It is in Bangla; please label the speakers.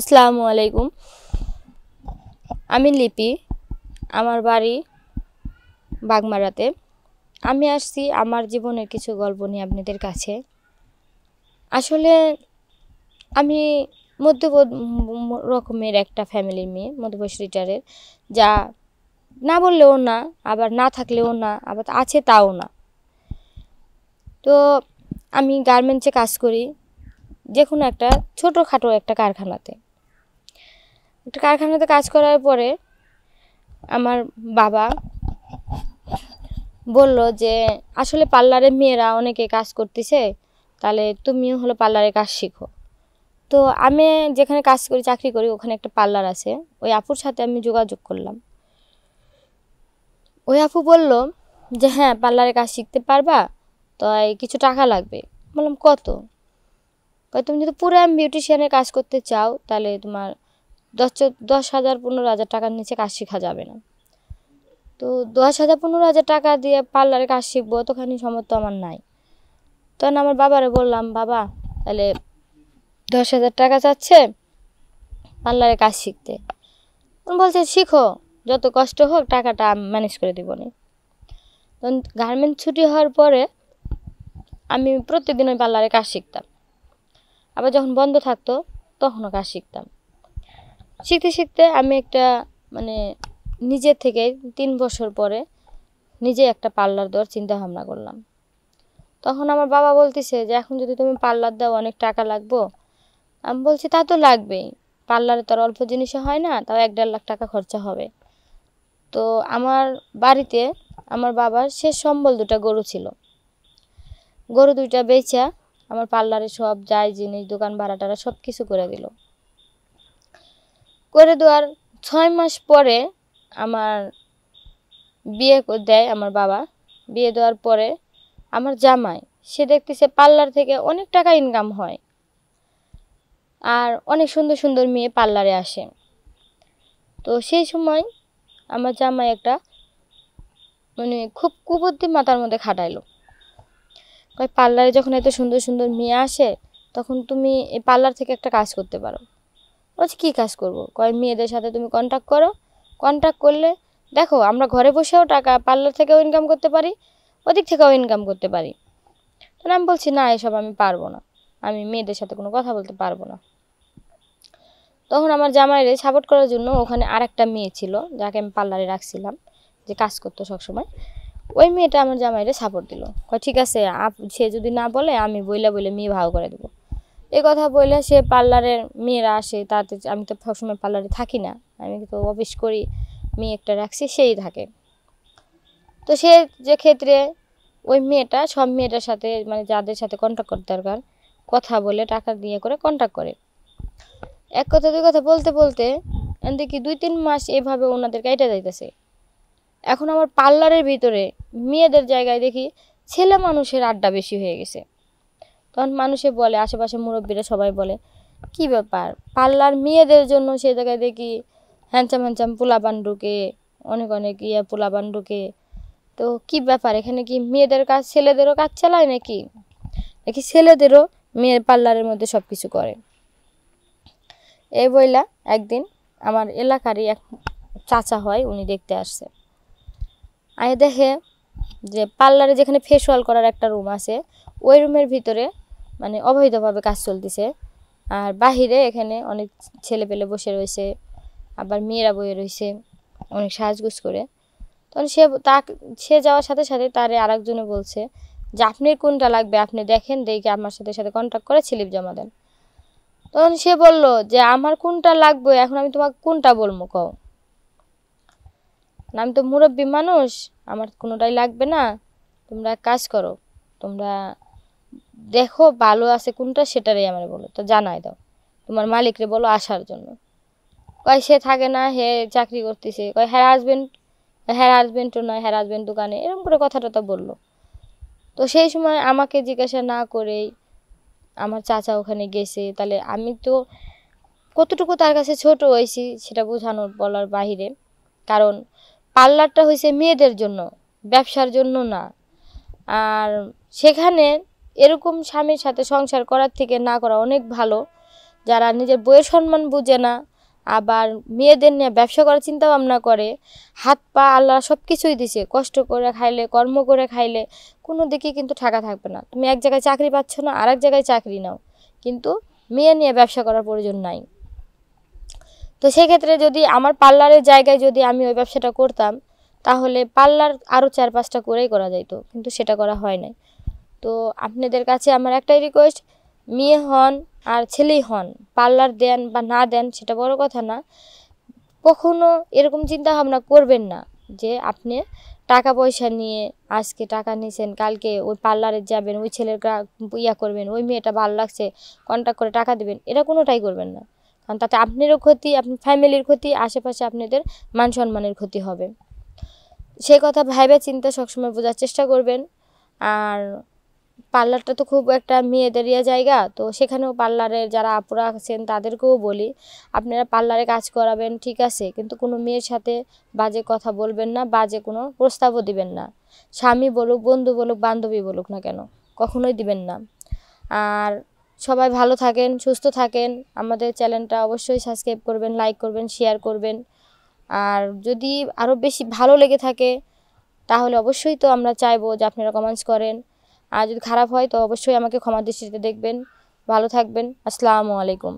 Speaker 1: আসসালামু আলাইকুম আমি লিপি আমার বাড়ি বাগমারাতে আমি আসছি আমার জীবনের কিছু গল্প নিয়ে আপনাদের কাছে আসলে আমি মধ্য রকমের একটা ফ্যামিলির মেয়ে রিটায়ারের যা না বললেও না আবার না থাকলেও না আবার আছে তাও না তো আমি গার্মেন্টসে কাজ করি যে কোনো একটা ছোটোখাটো একটা কারখানাতে একটা কারখানাতে কাজ করার পরে আমার বাবা বলল যে আসলে পার্লারে মেয়েরা অনেকে কাজ করতেছে তাহলে তুমিও হলো পার্লারে কাজ শিখো তো আমি যেখানে কাজ করি চাকরি করি ওখানে একটা পার্লার আছে ওই আপুর সাথে আমি যোগাযোগ করলাম ওই আপু বলল যে হ্যাঁ পার্লারে কাজ শিখতে পারবা তো কিছু টাকা লাগবে বললাম কত তুমি যদি পুরো বিউটিশিয়ানের কাজ করতে চাও তাহলে তোমার দশ দশ হাজার পনেরো হাজার টাকার নিচে কাজ শেখা যাবে না তো দশ হাজার পনেরো হাজার টাকা দিয়ে পার্লারে কাজ শিখবো অতখানি সমর্থ আমার নাই তখন আমার বাবারে বললাম বাবা তাহলে দশ হাজার টাকা চাচ্ছে পার্লারে কাজ শিখতে বলছে শিখো যত কষ্ট হোক টাকাটা ম্যানেজ করে দিব নি তখন গার্মেন্ট ছুটি হওয়ার পরে আমি প্রত্যেকদিন ওই পার্লারে কাজ শিখতাম আবার যখন বন্ধ থাকতো তখনও কাজ শিখতাম শিখতে শিখতে আমি একটা মানে নিজে থেকে তিন বছর পরে নিজে একটা পার্লার দেওয়ার চিন্তা ভাবনা করলাম তখন আমার বাবা বলতেছে যে এখন যদি তুমি পার্লার দাও অনেক টাকা লাগবো আমি বলছি তা তো লাগবেই পার্লারে তো আর অল্প জিনিসে হয় না তাও এক দেড় লাখ টাকা খরচা হবে তো আমার বাড়িতে আমার বাবার শেষ সম্বল দুটা গরু ছিল গরু দুইটা বেচা আমার পার্লারে সব যাই জিনিস দোকান ভাড়া টাড়া সব কিছু করে দিল করে দেওয়ার ছয় মাস পরে আমার বিয়ে দেয় আমার বাবা বিয়ে দেওয়ার পরে আমার জামাই সে দেখতেছে পার্লার থেকে অনেক টাকা ইনকাম হয় আর অনেক সুন্দর সুন্দর মেয়ে পার্লারে আসে তো সেই সময় আমার জামাই একটা মানে খুব কুবুদ্ধি মাথার মধ্যে খাটাইলো পার্লারে যখন এত সুন্দর সুন্দর মেয়ে আসে তখন তুমি এই পার্লার থেকে একটা কাজ করতে পারো বলছে কী কাজ করবো কয় মেয়েদের সাথে তুমি কন্ট্যাক্ট করো কন্ট্যাক্ট করলে দেখো আমরা ঘরে বসেও টাকা পার্লার থেকেও ইনকাম করতে পারি ওদিক থেকেও ইনকাম করতে পারি তাহলে আমি বলছি না এসব আমি পারবো না আমি মেয়েদের সাথে কোনো কথা বলতে পারবো না তখন আমার জামাইরে সাপোর্ট করার জন্য ওখানে আর একটা মেয়ে ছিল যাকে আমি পার্লারে রাখছিলাম যে কাজ করতো সবসময় ওই মেয়েটা আমার জামাইরে সাপোর্ট দিল ঠিক আছে সে যদি না বলে আমি বইলা বইলে মেয়ে ভাও করে দেবো এ কথা বললে সে পার্লারের মেয়েরা আসে তাতে আমি তো সবসময় পার্লারে থাকি না আমি তো অফিস করি মেয়ে একটা রাখছি সেই থাকে তো সে যে ক্ষেত্রে ওই মেয়েটা সব মেয়েটার সাথে মানে যাদের সাথে কন্ট্যাক্ট করতে দরকার কথা বলে টাকা দিয়ে করে কন্ট্যাক্ট করে এক কথা দুই কথা বলতে বলতে দেখি দুই তিন মাস এভাবে ওনাদের কাইটা যাইতেছে এখন আমার পার্লারের ভিতরে মেয়েদের জায়গায় দেখি ছেলে মানুষের আড্ডা বেশি হয়ে গেছে তখন মানুষে বলে আশেপাশে মুরব্বীরা সবাই বলে কি ব্যাপার পার্লার মেয়েদের জন্য সেই জায়গায় দেখি হ্যাঞ্চাম হ্যান্ডসাম পোলাপান ঢুকে অনেক অনেক ইয়ে পোলাপান ঢুকে তো কি ব্যাপার এখানে কি মেয়েদের কাজ ছেলেদেরও কাজ চালায় নাকি নাকি ছেলেদেরও মেয়ের পার্লারের মধ্যে সব কিছু করে এই বইলা একদিন আমার এলাকারই এক চাচা হয় উনি দেখতে আসছে আয় দেখে যে পার্লারে যেখানে ফেসওয়াল করার একটা রুম আছে ওই রুমের ভিতরে মানে অবৈধভাবে কাজ চলতেছে আর বাহিরে এখানে অনেক ছেলে পেলে বসে রয়েছে আবার মেয়েরা বয়ে রয়েছে অনেক সাজগুজ করে তখন সে তা সে যাওয়ার সাথে সাথে তার আরেকজনে বলছে যে আপনি কোনটা লাগবে আপনি দেখেন দেখে আমার সাথে সাথে কন্ট্যাক্ট করে স্লিপ জমা দেন তখন সে বলল যে আমার কোনটা লাগবে এখন আমি তোমাকে কোনটা বলবো কও আমি তো মুরব্বী মানুষ আমার কোনোটাই লাগবে না তোমরা কাজ করো তোমরা দেখো ভালো আছে কোনটা সেটারই আমার বলো তো জানাই দাও তোমার মালিকরে বলো আসার জন্য কয় সে থাকে না হে চাকরি করতেছে কয় হ্যার হাজব্যান্ড হ্যার হাজব্যান্ডও নয় হ্যার হাজব্যান্ড দোকানে এরকম করে কথাটা তো বললো তো সেই সময় আমাকে জিজ্ঞাসা না করেই আমার চাচা ওখানে গেছে তাহলে আমি তো কতটুকু তার কাছে ছোট হয়েছি সেটা বোঝানোর বলার বাহিরে কারণ পার্লারটা হয়েছে মেয়েদের জন্য ব্যবসার জন্য না আর সেখানে এরকম স্বামীর সাথে সংসার করার থেকে না করা অনেক ভালো যারা নিজের বইয়ের সম্মান বুঝে না আবার মেয়েদের নিয়ে ব্যবসা করার চিন্তা ভাবনা করে হাত পা আল্লাহ সব কিছুই দিছে কষ্ট করে খাইলে কর্ম করে খাইলে কোনো দিকে কিন্তু ঠাকা থাকবে না তুমি এক জায়গায় চাকরি পাচ্ছ না আর এক জায়গায় চাকরি নাও কিন্তু মেয়ে নিয়ে ব্যবসা করার প্রয়োজন নাই তো সেক্ষেত্রে যদি আমার পার্লারের জায়গায় যদি আমি ওই ব্যবসাটা করতাম তাহলে পার্লার আরও চার পাঁচটা করেই করা যাইতো কিন্তু সেটা করা হয় নাই তো আপনাদের কাছে আমার একটাই রিকোয়েস্ট মেয়ে হন আর ছেলেই হন পার্লার দেন বা না দেন সেটা বড় কথা না কখনো এরকম চিন্তা ভাবনা করবেন না যে আপনি টাকা পয়সা নিয়ে আজকে টাকা নিয়েছেন কালকে ওই পার্লারে যাবেন ওই ছেলের ইয়া করবেন ওই মেয়েটা ভালো লাগছে কন্ট্যাক্ট করে টাকা দেবেন এটা কোনোটাই করবেন না কারণ তাতে আপনারও ক্ষতি আপনার ফ্যামিলির ক্ষতি আশেপাশে আপনাদের মান সম্মানের ক্ষতি হবে সেই কথা ভাইবে চিন্তা সবসময় বোঝার চেষ্টা করবেন আর পার্লারটা তো খুব একটা মেয়েদেরিয়া জায়গা তো সেখানেও পার্লারের যারা আপুরা আছেন তাদেরকেও বলি আপনারা পার্লারে কাজ করাবেন ঠিক আছে কিন্তু কোনো মেয়ের সাথে বাজে কথা বলবেন না বাজে কোনো প্রস্তাবও দিবেন না স্বামী বলুক বন্ধু বলুক বান্ধবী বলুক না কেন কখনোই দিবেন না আর সবাই ভালো থাকেন সুস্থ থাকেন আমাদের চ্যানেলটা অবশ্যই সাবস্ক্রাইব করবেন লাইক করবেন শেয়ার করবেন আর যদি আরও বেশি ভালো লেগে থাকে তাহলে অবশ্যই তো আমরা চাইবো যে আপনারা কমেন্টস করেন আর যদি খারাপ হয় তো অবশ্যই আমাকে ক্ষমার দৃষ্টিতে দেখবেন ভালো থাকবেন আসসালামু আলাইকুম